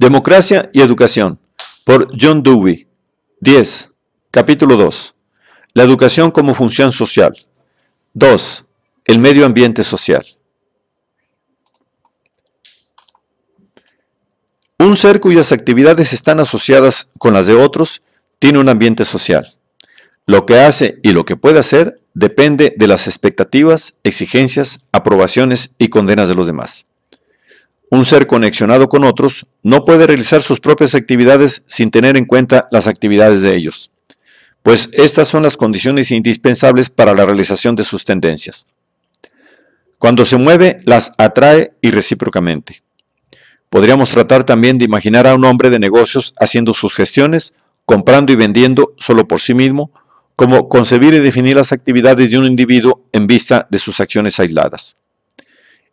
Democracia y Educación, por John Dewey. 10. Capítulo 2. La educación como función social. 2. El medio ambiente social. Un ser cuyas actividades están asociadas con las de otros tiene un ambiente social. Lo que hace y lo que puede hacer depende de las expectativas, exigencias, aprobaciones y condenas de los demás. Un ser conexionado con otros no puede realizar sus propias actividades sin tener en cuenta las actividades de ellos, pues estas son las condiciones indispensables para la realización de sus tendencias. Cuando se mueve, las atrae y recíprocamente. Podríamos tratar también de imaginar a un hombre de negocios haciendo sus gestiones, comprando y vendiendo solo por sí mismo, como concebir y definir las actividades de un individuo en vista de sus acciones aisladas.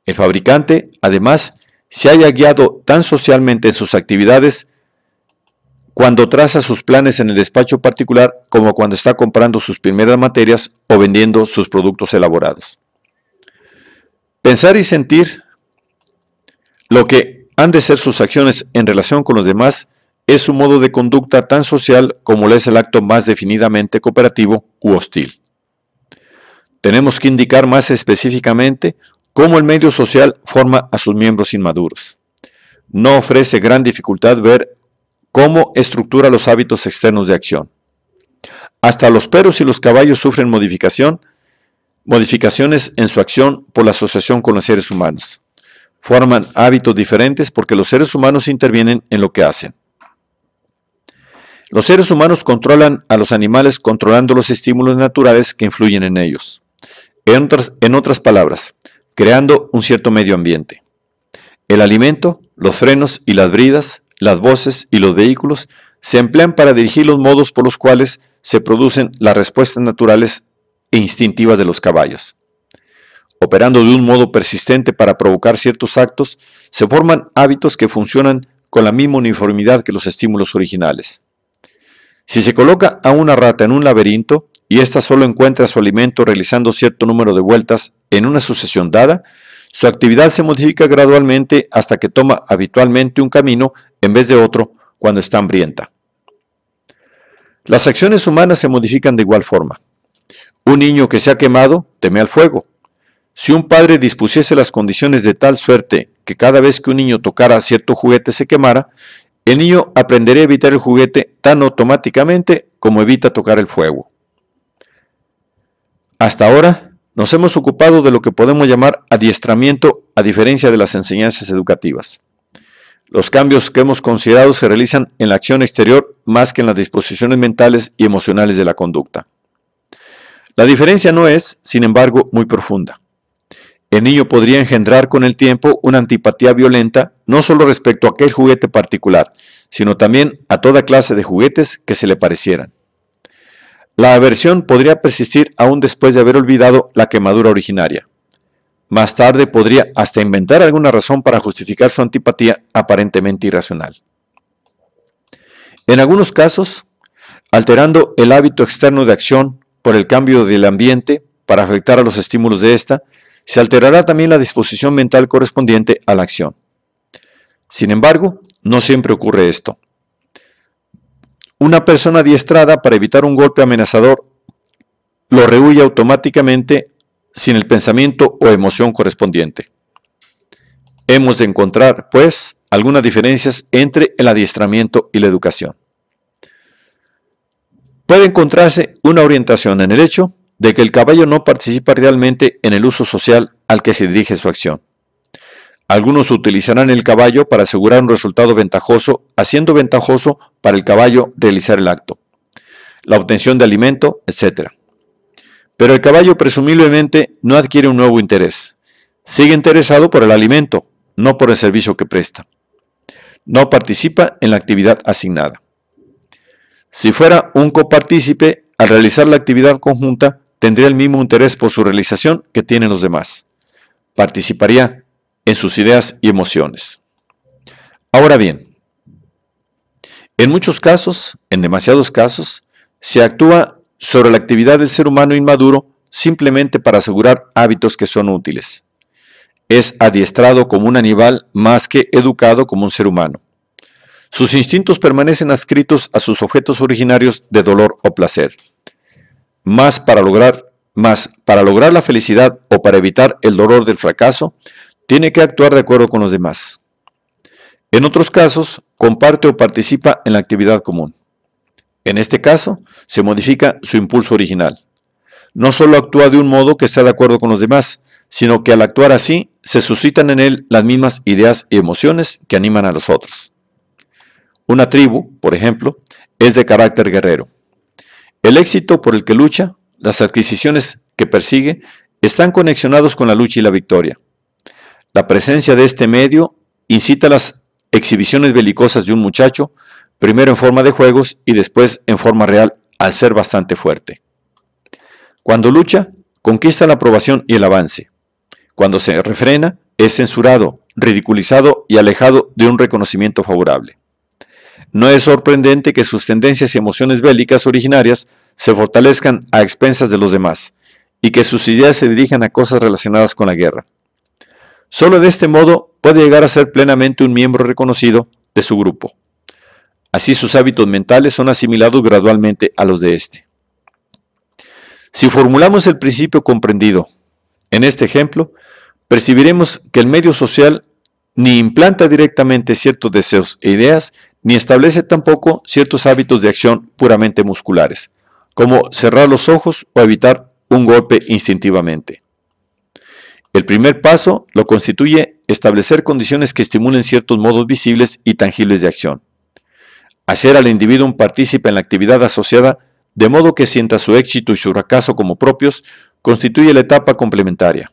El fabricante, además, se haya guiado tan socialmente en sus actividades cuando traza sus planes en el despacho particular como cuando está comprando sus primeras materias o vendiendo sus productos elaborados. Pensar y sentir lo que han de ser sus acciones en relación con los demás es un modo de conducta tan social como lo es el acto más definidamente cooperativo u hostil. Tenemos que indicar más específicamente cómo el medio social forma a sus miembros inmaduros. No ofrece gran dificultad ver cómo estructura los hábitos externos de acción. Hasta los perros y los caballos sufren modificación, modificaciones en su acción por la asociación con los seres humanos. Forman hábitos diferentes porque los seres humanos intervienen en lo que hacen. Los seres humanos controlan a los animales controlando los estímulos naturales que influyen en ellos. en otras palabras, creando un cierto medio ambiente. El alimento, los frenos y las bridas, las voces y los vehículos se emplean para dirigir los modos por los cuales se producen las respuestas naturales e instintivas de los caballos. Operando de un modo persistente para provocar ciertos actos, se forman hábitos que funcionan con la misma uniformidad que los estímulos originales. Si se coloca a una rata en un laberinto, y ésta solo encuentra su alimento realizando cierto número de vueltas en una sucesión dada, su actividad se modifica gradualmente hasta que toma habitualmente un camino en vez de otro cuando está hambrienta. Las acciones humanas se modifican de igual forma. Un niño que se ha quemado teme al fuego. Si un padre dispusiese las condiciones de tal suerte que cada vez que un niño tocara cierto juguete se quemara, el niño aprendería a evitar el juguete tan automáticamente como evita tocar el fuego. Hasta ahora nos hemos ocupado de lo que podemos llamar adiestramiento a diferencia de las enseñanzas educativas. Los cambios que hemos considerado se realizan en la acción exterior más que en las disposiciones mentales y emocionales de la conducta. La diferencia no es, sin embargo, muy profunda. El niño podría engendrar con el tiempo una antipatía violenta no solo respecto a aquel juguete particular, sino también a toda clase de juguetes que se le parecieran. La aversión podría persistir aún después de haber olvidado la quemadura originaria. Más tarde podría hasta inventar alguna razón para justificar su antipatía aparentemente irracional. En algunos casos, alterando el hábito externo de acción por el cambio del ambiente para afectar a los estímulos de ésta, se alterará también la disposición mental correspondiente a la acción. Sin embargo, no siempre ocurre esto. Una persona adiestrada para evitar un golpe amenazador lo rehuye automáticamente sin el pensamiento o emoción correspondiente. Hemos de encontrar, pues, algunas diferencias entre el adiestramiento y la educación. Puede encontrarse una orientación en el hecho de que el caballo no participa realmente en el uso social al que se dirige su acción. Algunos utilizarán el caballo para asegurar un resultado ventajoso, haciendo ventajoso para el caballo realizar el acto, la obtención de alimento, etc. Pero el caballo presumiblemente no adquiere un nuevo interés. Sigue interesado por el alimento, no por el servicio que presta. No participa en la actividad asignada. Si fuera un copartícipe, al realizar la actividad conjunta, tendría el mismo interés por su realización que tienen los demás. Participaría en sus ideas y emociones. Ahora bien, en muchos casos, en demasiados casos, se actúa sobre la actividad del ser humano inmaduro simplemente para asegurar hábitos que son útiles. Es adiestrado como un animal más que educado como un ser humano. Sus instintos permanecen adscritos a sus objetos originarios de dolor o placer. Más para lograr, más para lograr la felicidad o para evitar el dolor del fracaso, tiene que actuar de acuerdo con los demás. En otros casos, comparte o participa en la actividad común. En este caso, se modifica su impulso original. No solo actúa de un modo que está de acuerdo con los demás, sino que al actuar así, se suscitan en él las mismas ideas y emociones que animan a los otros. Una tribu, por ejemplo, es de carácter guerrero. El éxito por el que lucha, las adquisiciones que persigue, están conexionados con la lucha y la victoria. La presencia de este medio incita las exhibiciones belicosas de un muchacho, primero en forma de juegos y después en forma real, al ser bastante fuerte. Cuando lucha, conquista la aprobación y el avance. Cuando se refrena, es censurado, ridiculizado y alejado de un reconocimiento favorable. No es sorprendente que sus tendencias y emociones bélicas originarias se fortalezcan a expensas de los demás, y que sus ideas se dirijan a cosas relacionadas con la guerra. Solo de este modo puede llegar a ser plenamente un miembro reconocido de su grupo. Así sus hábitos mentales son asimilados gradualmente a los de este. Si formulamos el principio comprendido en este ejemplo, percibiremos que el medio social ni implanta directamente ciertos deseos e ideas, ni establece tampoco ciertos hábitos de acción puramente musculares, como cerrar los ojos o evitar un golpe instintivamente. El primer paso lo constituye establecer condiciones que estimulen ciertos modos visibles y tangibles de acción. Hacer al individuo un partícipe en la actividad asociada de modo que sienta su éxito y su fracaso como propios constituye la etapa complementaria.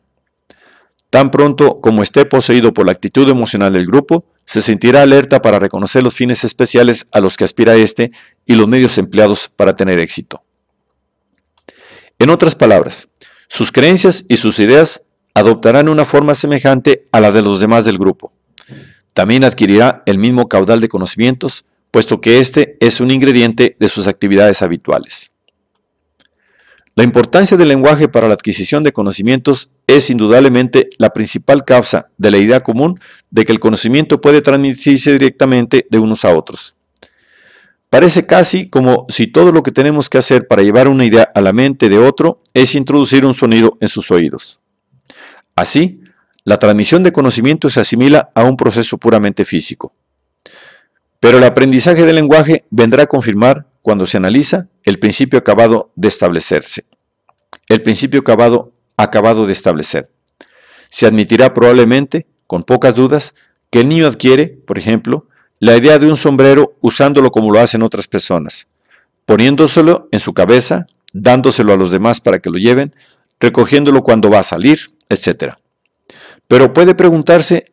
Tan pronto como esté poseído por la actitud emocional del grupo, se sentirá alerta para reconocer los fines especiales a los que aspira éste y los medios empleados para tener éxito. En otras palabras, sus creencias y sus ideas adoptarán una forma semejante a la de los demás del grupo. También adquirirá el mismo caudal de conocimientos, puesto que este es un ingrediente de sus actividades habituales. La importancia del lenguaje para la adquisición de conocimientos es indudablemente la principal causa de la idea común de que el conocimiento puede transmitirse directamente de unos a otros. Parece casi como si todo lo que tenemos que hacer para llevar una idea a la mente de otro es introducir un sonido en sus oídos. Así, la transmisión de conocimiento se asimila a un proceso puramente físico. Pero el aprendizaje del lenguaje vendrá a confirmar, cuando se analiza, el principio acabado de establecerse. El principio acabado, acabado de establecer. Se admitirá probablemente, con pocas dudas, que el niño adquiere, por ejemplo, la idea de un sombrero usándolo como lo hacen otras personas, poniéndoselo en su cabeza, dándoselo a los demás para que lo lleven, recogiéndolo cuando va a salir, etc. Pero puede preguntarse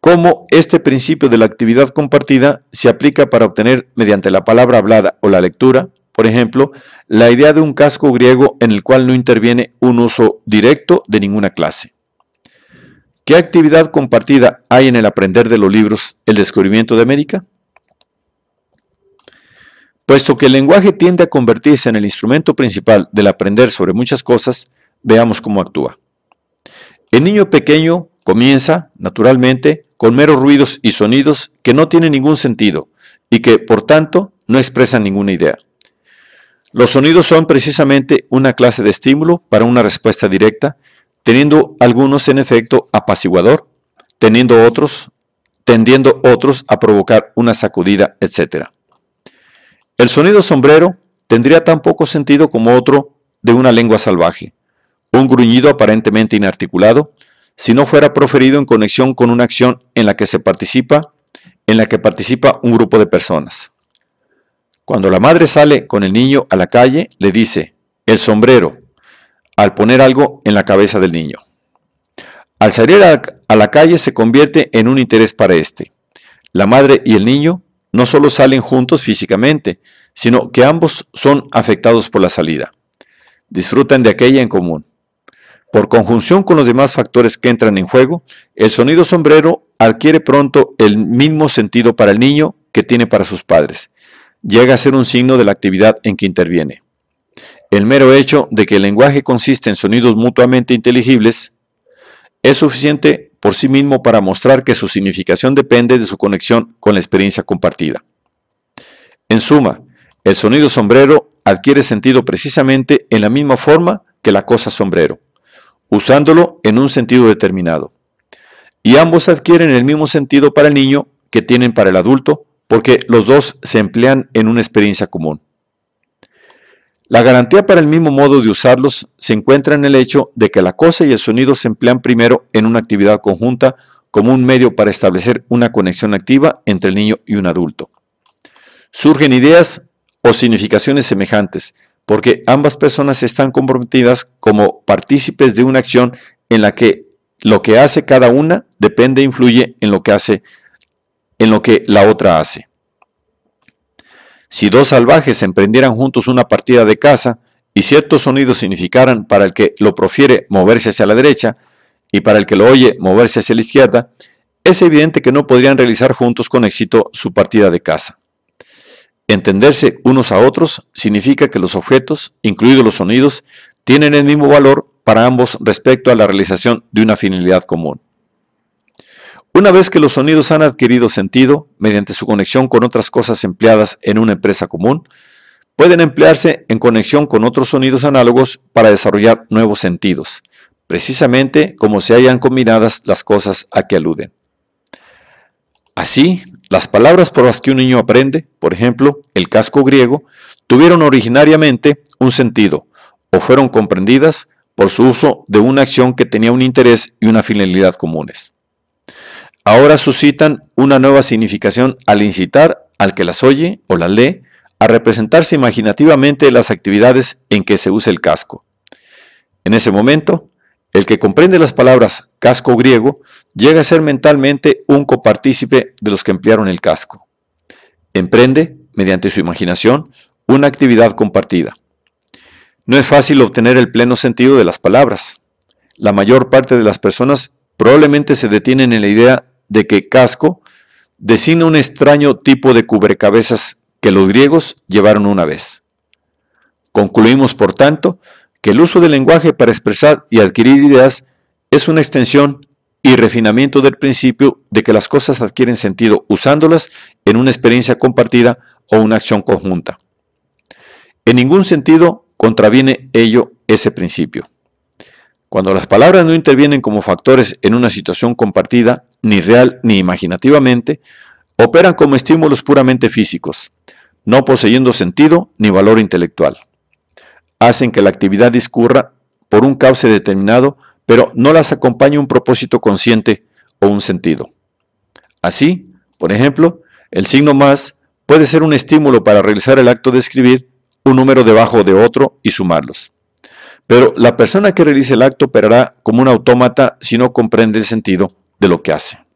cómo este principio de la actividad compartida se aplica para obtener mediante la palabra hablada o la lectura, por ejemplo, la idea de un casco griego en el cual no interviene un uso directo de ninguna clase. ¿Qué actividad compartida hay en el aprender de los libros El descubrimiento de América? Puesto que el lenguaje tiende a convertirse en el instrumento principal del aprender sobre muchas cosas, Veamos cómo actúa. El niño pequeño comienza, naturalmente, con meros ruidos y sonidos que no tienen ningún sentido y que, por tanto, no expresan ninguna idea. Los sonidos son precisamente una clase de estímulo para una respuesta directa, teniendo algunos en efecto apaciguador, teniendo otros, tendiendo otros a provocar una sacudida, etc. El sonido sombrero tendría tan poco sentido como otro de una lengua salvaje, un gruñido aparentemente inarticulado, si no fuera proferido en conexión con una acción en la que se participa, en la que participa un grupo de personas. Cuando la madre sale con el niño a la calle, le dice, el sombrero, al poner algo en la cabeza del niño. Al salir a la calle se convierte en un interés para éste. La madre y el niño no solo salen juntos físicamente, sino que ambos son afectados por la salida. Disfrutan de aquella en común. Por conjunción con los demás factores que entran en juego, el sonido sombrero adquiere pronto el mismo sentido para el niño que tiene para sus padres. Llega a ser un signo de la actividad en que interviene. El mero hecho de que el lenguaje consiste en sonidos mutuamente inteligibles es suficiente por sí mismo para mostrar que su significación depende de su conexión con la experiencia compartida. En suma, el sonido sombrero adquiere sentido precisamente en la misma forma que la cosa sombrero usándolo en un sentido determinado. Y ambos adquieren el mismo sentido para el niño que tienen para el adulto, porque los dos se emplean en una experiencia común. La garantía para el mismo modo de usarlos se encuentra en el hecho de que la cosa y el sonido se emplean primero en una actividad conjunta como un medio para establecer una conexión activa entre el niño y un adulto. Surgen ideas o significaciones semejantes, porque ambas personas están comprometidas como partícipes de una acción en la que lo que hace cada una depende e influye en lo que hace en lo que la otra hace. Si dos salvajes emprendieran juntos una partida de caza y ciertos sonidos significaran para el que lo profiere moverse hacia la derecha y para el que lo oye moverse hacia la izquierda, es evidente que no podrían realizar juntos con éxito su partida de caza. Entenderse unos a otros significa que los objetos, incluidos los sonidos, tienen el mismo valor para ambos respecto a la realización de una finalidad común. Una vez que los sonidos han adquirido sentido mediante su conexión con otras cosas empleadas en una empresa común, pueden emplearse en conexión con otros sonidos análogos para desarrollar nuevos sentidos, precisamente como se hayan combinadas las cosas a que aluden. Así, las palabras por las que un niño aprende, por ejemplo, el casco griego, tuvieron originariamente un sentido o fueron comprendidas por su uso de una acción que tenía un interés y una finalidad comunes. Ahora suscitan una nueva significación al incitar al que las oye o las lee a representarse imaginativamente las actividades en que se usa el casco. En ese momento, el que comprende las palabras casco griego llega a ser mentalmente un copartícipe de los que emplearon el casco. Emprende, mediante su imaginación, una actividad compartida. No es fácil obtener el pleno sentido de las palabras. La mayor parte de las personas probablemente se detienen en la idea de que casco designa un extraño tipo de cubrecabezas que los griegos llevaron una vez. Concluimos, por tanto, que el uso del lenguaje para expresar y adquirir ideas es una extensión y refinamiento del principio de que las cosas adquieren sentido usándolas en una experiencia compartida o una acción conjunta. En ningún sentido contraviene ello ese principio. Cuando las palabras no intervienen como factores en una situación compartida, ni real ni imaginativamente, operan como estímulos puramente físicos, no poseyendo sentido ni valor intelectual hacen que la actividad discurra por un cauce determinado, pero no las acompaña un propósito consciente o un sentido. Así, por ejemplo, el signo más puede ser un estímulo para realizar el acto de escribir un número debajo de otro y sumarlos. Pero la persona que realiza el acto operará como un autómata si no comprende el sentido de lo que hace.